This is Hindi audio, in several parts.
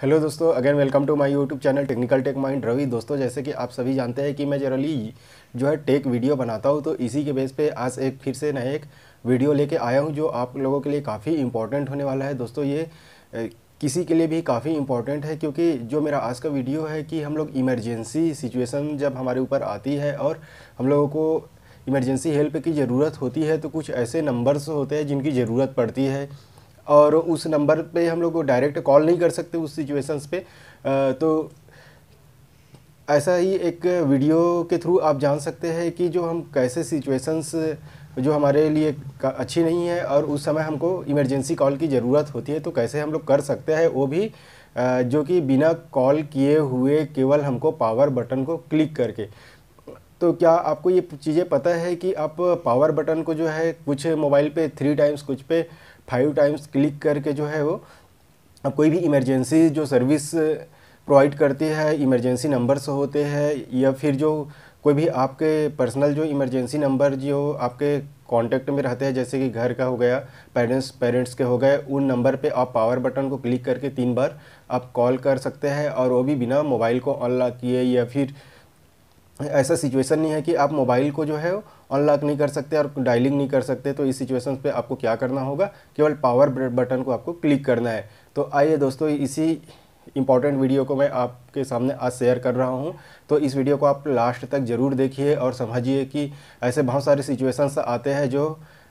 हेलो दोस्तों again welcome to my YouTube channel technical tech mind Ravi दोस्तों जैसे कि आप सभी जानते हैं कि मैं जनरली जो है टेक वीडियो बनाता हूं तो इसी के बेस पे आज एक फिर से नए एक वीडियो लेके आया हूं जो आप लोगों के लिए काफ़ी इम्पोर्टेंट होने वाला है दोस्तों ये किसी के लिए भी काफ़ी इम्पोर्टेंट है क्योंकि जो मेरा आज का वीडियो है कि हम लोग इमरजेंसी सिचुएसन जब हमारे ऊपर आती है और हम लोगों को इमरजेंसी हेल्प की ज़रूरत होती है तो कुछ ऐसे नंबर्स होते हैं जिनकी ज़रूरत पड़ती है और उस नंबर पे हम लोग डायरेक्ट कॉल नहीं कर सकते उस सिचुएशंस पे तो ऐसा ही एक वीडियो के थ्रू आप जान सकते हैं कि जो हम कैसे सिचुएशंस जो हमारे लिए अच्छी नहीं है और उस समय हमको इमरजेंसी कॉल की ज़रूरत होती है तो कैसे हम लोग कर सकते हैं वो भी जो कि बिना कॉल किए हुए केवल हमको पावर बटन को क्लिक करके तो क्या आपको ये चीज़ें पता है कि आप पावर बटन को जो है कुछ मोबाइल पे थ्री टाइम्स कुछ पे फाइव टाइम्स क्लिक करके जो है वो कोई भी इमरजेंसी जो सर्विस प्रोवाइड करती है इमरजेंसी नंबर्स होते हैं या फिर जो कोई भी आपके पर्सनल जो इमरजेंसी नंबर जो आपके कांटेक्ट में रहते हैं जैसे कि घर का हो गया पेरेंट्स पेरेंट्स के हो गए उन नंबर पे आप पावर बटन को क्लिक करके तीन बार आप कॉल कर सकते हैं और वो भी बिना मोबाइल को ऑन किए या फिर ऐसा सिचुएशन नहीं है कि आप मोबाइल को जो है अनलॉक नहीं कर सकते और डायलिंग नहीं कर सकते तो इस सिचुएशन पे आपको क्या करना होगा केवल पावर बटन को आपको क्लिक करना है तो आइए दोस्तों इसी इंपॉर्टेंट वीडियो को मैं आपके सामने आज शेयर कर रहा हूँ तो इस वीडियो को आप लास्ट तक ज़रूर देखिए और समझिए कि ऐसे बहुत सारे सिचुएसन्स आते हैं जो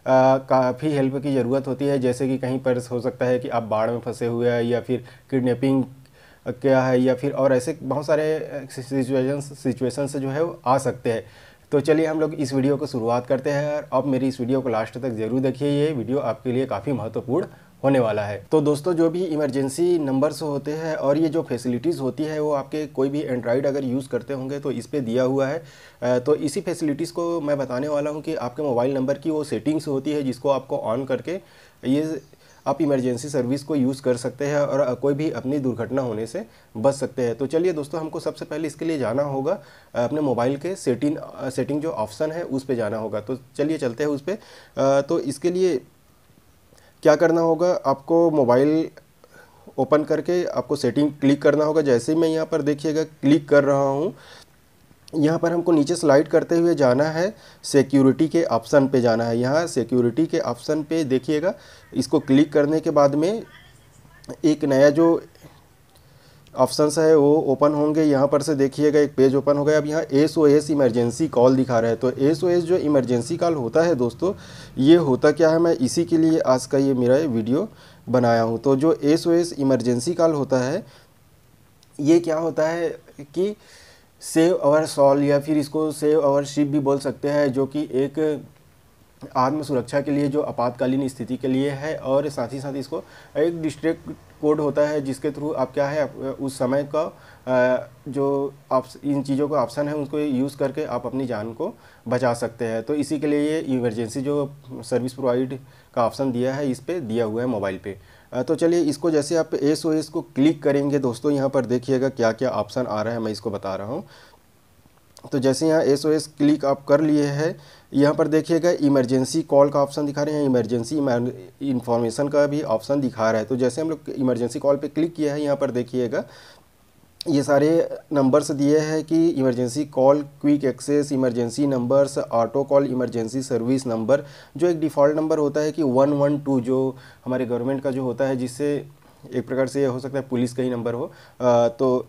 काफ़ी हेल्प की ज़रूरत होती है जैसे कि कहीं पर हो सकता है कि आप बाढ़ में फंसे हुए हैं या फिर किडनेपिंग क्या है या फिर और ऐसे बहुत सारे सिचुएशन सिचुएशन से जो है वो आ सकते हैं तो चलिए हम लोग इस वीडियो को शुरुआत करते हैं और अब मेरी इस वीडियो को लास्ट तक ज़रूर देखिए ये वीडियो आपके लिए काफ़ी महत्वपूर्ण होने वाला है तो दोस्तों जो भी इमरजेंसी नंबर्स होते हैं और ये जो फैसिलिटीज़ होती है वो आपके कोई भी एंड्रॉइड अगर यूज़ करते होंगे तो इस पर दिया हुआ है तो इसी फैसिलिटीज़ को मैं बताने वाला हूँ कि आपके मोबाइल नंबर की वो सेटिंग्स होती है जिसको आपको ऑन करके ये आप इमरजेंसी सर्विस को यूज़ कर सकते हैं और कोई भी अपनी दुर्घटना होने से बच सकते हैं तो चलिए दोस्तों हमको सबसे पहले इसके लिए जाना होगा अपने मोबाइल के सेटिंग सेटिंग जो ऑप्शन है उस पर जाना होगा तो चलिए चलते हैं उस पर तो इसके लिए क्या करना होगा आपको मोबाइल ओपन करके आपको सेटिंग क्लिक करना होगा जैसे ही मैं यहाँ पर देखिएगा क्लिक कर रहा हूँ यहाँ पर हमको नीचे स्लाइड करते हुए जाना है सिक्योरिटी के ऑप्शन पे जाना है यहाँ सिक्योरिटी के ऑप्शन पे देखिएगा इसको क्लिक करने के बाद में एक नया जो ऑप्शंस है वो ओपन होंगे यहाँ पर से देखिएगा एक पेज ओपन हो गया अब यहाँ S O S emergency call दिखा रहा है तो एस ओ एस जो इमरजेंसी कॉल होता है दोस्तों ये होता क्या है मैं इसी के लिए आज का ये मेरा वीडियो बनाया हूँ तो जो S O S emergency call होता है ये क्या होता है कि सेव अवर सॉल या फिर इसको सेव अवर शिप भी बोल सकते हैं जो कि एक आत्म सुरक्षा के लिए जो आपातकालीन स्थिति के लिए है और साथ ही साथ इसको एक डिस्ट्रिक्ट कोड होता है जिसके थ्रू आप क्या है उस समय का जो आप इन चीज़ों का ऑप्शन है उनको यूज़ करके आप अपनी जान को बचा सकते हैं तो इसी के लिए ये इमरजेंसी जो सर्विस प्रोवाइड का ऑप्शन दिया है इस पर दिया हुआ है मोबाइल पे तो चलिए इसको जैसे आप एस ओ एस को क्लिक करेंगे दोस्तों यहाँ पर देखिएगा क्या क्या ऑप्शन आ रहा है मैं इसको बता रहा हूँ तो जैसे यहाँ एस ओ एस क्लिक आप कर लिए है यहाँ पर देखिएगा इमरजेंसी कॉल का ऑप्शन दिखा रहे हैं इमरजेंसी इन्फॉर्मेशन का भी ऑप्शन दिखा रहा है तो जैसे हम लोग इमरजेंसी कॉल पे क्लिक किया है यहाँ पर देखिएगा ये सारे नंबर्स दिए हैं कि emergency call quick access emergency numbers auto call emergency service number जो एक डिफ़ॉल्ट नंबर होता है कि वन वन टू जो हमारे गवर्नमेंट का जो होता है जिससे एक प्रकार से ये हो सकता है पुलिस का ही नंबर हो आ, तो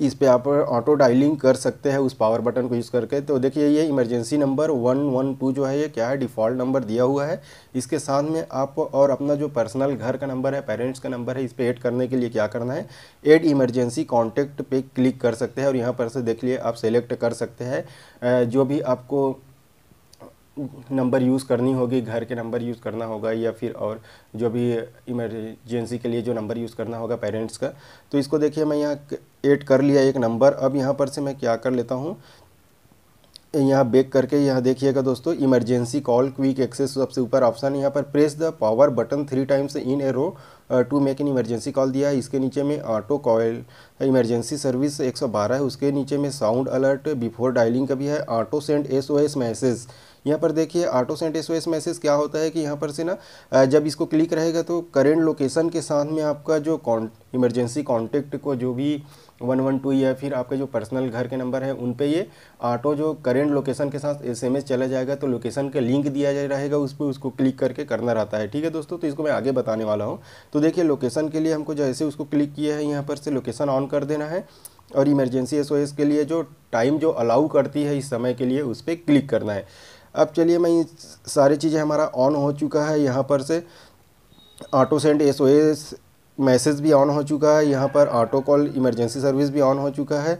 इस पे आप ऑटो डायलिंग कर सकते हैं उस पावर बटन को यूज़ करके तो देखिए ये emergency number one one two जो है ये क्या है डिफ़ॉल्ट नंबर दिया हुआ है इसके साथ में आप और अपना जो पर्सनल घर का नंबर है पेरेंट्स का नंबर है इस पर ऐड करने के लिए क्या करना है ऐड इमरजेंसी कॉन्टैक्ट पे क्लिक कर सकते हैं और यहाँ पर से देख लिए आप सेलेक्ट कर सकते हैं जो भी आपको नंबर यूज़ करनी होगी घर के नंबर यूज़ करना होगा या फिर और जो भी इमरजेंसी के लिए जो नंबर यूज़ करना होगा पेरेंट्स का तो इसको देखिए मैं यहाँ ऐड कर लिया एक नंबर अब यहाँ पर से मैं क्या कर लेता हूँ यहाँ बेक करके यहाँ देखिएगा दोस्तों इमरजेंसी कॉल क्विक एक्सेस सबसे ऊपर ऑप्शन यहाँ पर press the power button three times in a row to make in emergency call दिया है इसके नीचे में ऑटो कॉल इमरजेंसी सर्विस 112 है उसके नीचे में साउंड अलर्ट बिफोर डायलिंग का भी है auto send S O S message यहाँ पर देखिए ऑटो सेंट एस मैसेज क्या होता है कि यहाँ पर से ना जब इसको क्लिक रहेगा तो करेंट लोकेशन के साथ में आपका जो इमरजेंसी कॉन्टेक्ट को जो भी वन वन टू या फिर आपके जो पर्सनल घर के नंबर है उन पे ये ऑटो जो करेंट लोकेशन के साथ एसएमएस चला जाएगा तो लोकेशन का लिंक दिया जाए रहेगा उस पर उसको क्लिक करके करना रहता है ठीक है दोस्तों तो इसको मैं आगे बताने वाला हूँ तो देखिए लोकेशन के लिए हमको जैसे उसको क्लिक किया है यहाँ पर से लोकेशन ऑन कर देना है और इमरजेंसी एस के लिए जो टाइम जो अलाउ करती है इस समय के लिए उस पर क्लिक करना है अब चलिए मैं सारी चीज़ें हमारा ऑन हो चुका है यहाँ पर से auto send S O S message भी ऑन हो चुका है यहाँ पर ऑटो कॉल इमरजेंसी सर्विस भी ऑन हो चुका है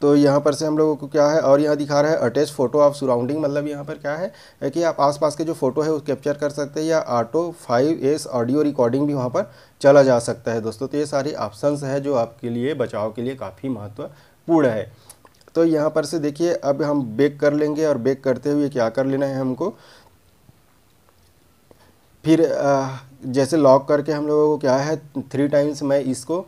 तो यहाँ पर से हम लोगों को क्या है और यहाँ दिखा रहा है अटैच फ़ोटो ऑफ सराउंडिंग मतलब यहाँ पर क्या है कि आप आसपास के जो फ़ोटो है उस कैप्चर कर सकते हैं या auto five S audio recording भी वहाँ पर चला जा सकता है दोस्तों तो ये सारे ऑप्शंस है जो आपके लिए बचाव के लिए काफ़ी महत्वपूर्ण है तो यहाँ पर से देखिए अब हम बेक कर लेंगे और बेक करते हुए क्या कर लेना है हमको फिर जैसे लॉक करके हम लोगों को क्या है थ्री टाइम्स मैं इसको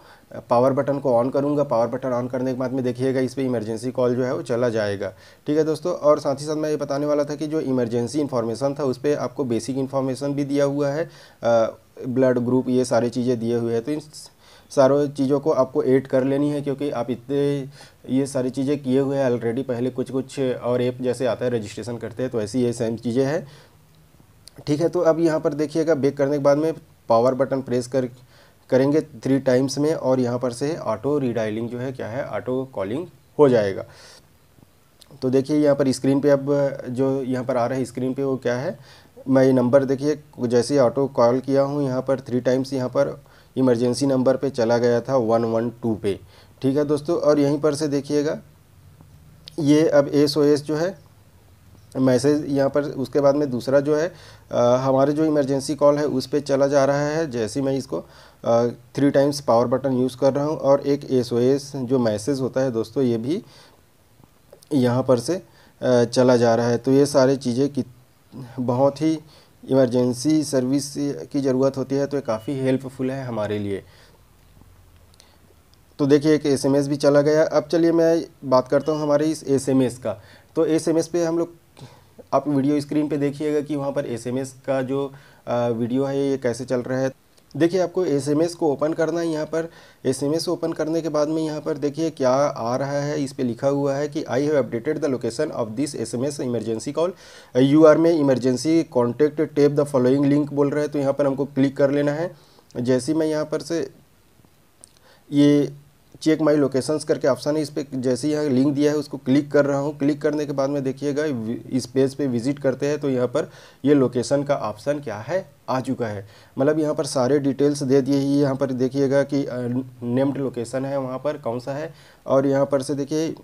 पावर बटन को ऑन करूंगा पावर बटन ऑन करने के बाद में देखिएगा इस पर इमरजेंसी कॉल जो है वो चला जाएगा ठीक है दोस्तों और साथ ही साथ मैं ये बताने वाला था कि जो इमरजेंसी इन्फॉर्मेशन था उस पर आपको बेसिक इन्फॉर्मेशन भी दिया हुआ है ब्लड ग्रुप ये सारी चीज़ें दिए हुए हैं तो सारों चीज़ों को आपको ऐड कर लेनी है क्योंकि आप इतने ये सारी चीज़ें किए हुए हैं ऑलरेडी पहले कुछ कुछ और ऐप जैसे आता है रजिस्ट्रेशन करते हैं तो ऐसी ये सेम चीज़ें हैं ठीक है तो अब यहाँ पर देखिएगा बेक करने के बाद में पावर बटन प्रेस कर करेंगे थ्री टाइम्स में और यहाँ पर से ऑटो रीडाइलिंग जो है क्या है ऑटो कॉलिंग हो जाएगा तो देखिए यहाँ पर स्क्रीन पे अब जो यहाँ पर आ रहा है स्क्रीन पे वो क्या है मैं ये नंबर देखिए जैसे ऑटो कॉल किया हूँ यहाँ पर थ्री टाइम्स यहाँ पर इमरजेंसी नंबर पे चला गया था वन वन टू पे ठीक है दोस्तों और यहीं पर से देखिएगा ये अब एस ओ एस जो है मैसेज यहाँ पर उसके बाद में दूसरा जो है आ, हमारे जो इमरजेंसी कॉल है उस पर चला जा रहा है जैसे मैं इसको three times power button use कर रहा हूँ और एक एस ओ एस जो मैसेज होता है दोस्तों ये भी यहाँ पर से आ, चला जा रहा है तो ये सारी चीज़ें कि बहुत ही इमरजेंसी सर्विस की ज़रूरत होती है तो ये काफ़ी हेल्पफुल है हमारे लिए तो देखिए एक एसएमएस भी चला गया अब चलिए मैं बात करता हूँ हमारे इस एसएमएस का तो एसएमएस पे हम लोग आप वीडियो स्क्रीन पे देखिएगा कि वहाँ पर एसएमएस का जो वीडियो है ये कैसे चल रहा है देखिए आपको एस को ओपन करना है यहाँ पर एस ओपन करने के बाद में यहाँ पर देखिए क्या आ रहा है इस पर लिखा हुआ है कि I have updated the location of this S M S emergency call you are में emergency contact tap the following link बोल रहा है तो यहाँ पर हमको क्लिक कर लेना है जैसे मैं यहाँ पर से ये चेक माई लोकेशंस करके ऑप्शन है इस पर जैसे यहाँ लिंक दिया है उसको क्लिक कर रहा हूँ क्लिक करने के बाद में देखिएगा इस पेज पे विजिट करते हैं तो यहाँ पर ये लोकेशन का ऑप्शन क्या है आ चुका है मतलब यहाँ पर सारे डिटेल्स दे दिए ही यहाँ पर देखिएगा कि नेम्ड लोकेशन है वहाँ पर कौन सा है और यहाँ पर से देखिए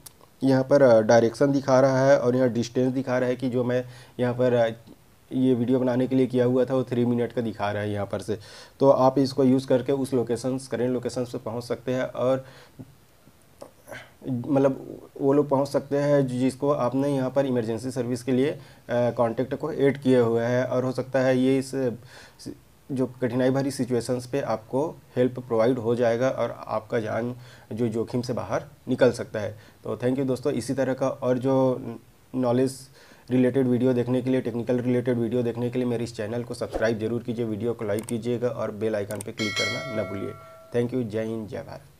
यहाँ पर डायरेक्शन दिखा रहा है और यहाँ डिस्टेंस दिखा रहा है कि जो मैं यहाँ पर ये वीडियो बनाने के लिए किया हुआ था वो थ्री मिनट का दिखा रहा है यहाँ पर से तो आप इसको यूज़ करके उस लोकेशंस करेंट लोकेशंस पे पहुँच सकते हैं और मतलब वो लोग पहुँच सकते हैं जिसको आपने यहाँ पर इमरजेंसी सर्विस के लिए कांटेक्ट को ऐड किया हुआ है और हो सकता है ये इस जो कठिनाई भरी सिचुएशंस पे आपको हेल्प प्रोवाइड हो जाएगा और आपका जान जो जोखिम से बाहर निकल सकता है तो थैंक यू दोस्तों इसी तरह का और जो नॉलेज रिलेटेड वीडियो देखने के लिए टेक्निकल रिलेटेड वीडियो देखने के लिए मेरे इस चैनल को सब्सक्राइब जरूर कीजिए वीडियो को लाइक कीजिएगा और बेल आइकन पर क्लिक करना न भूलिए थैंक यू जय हिंद जय भारत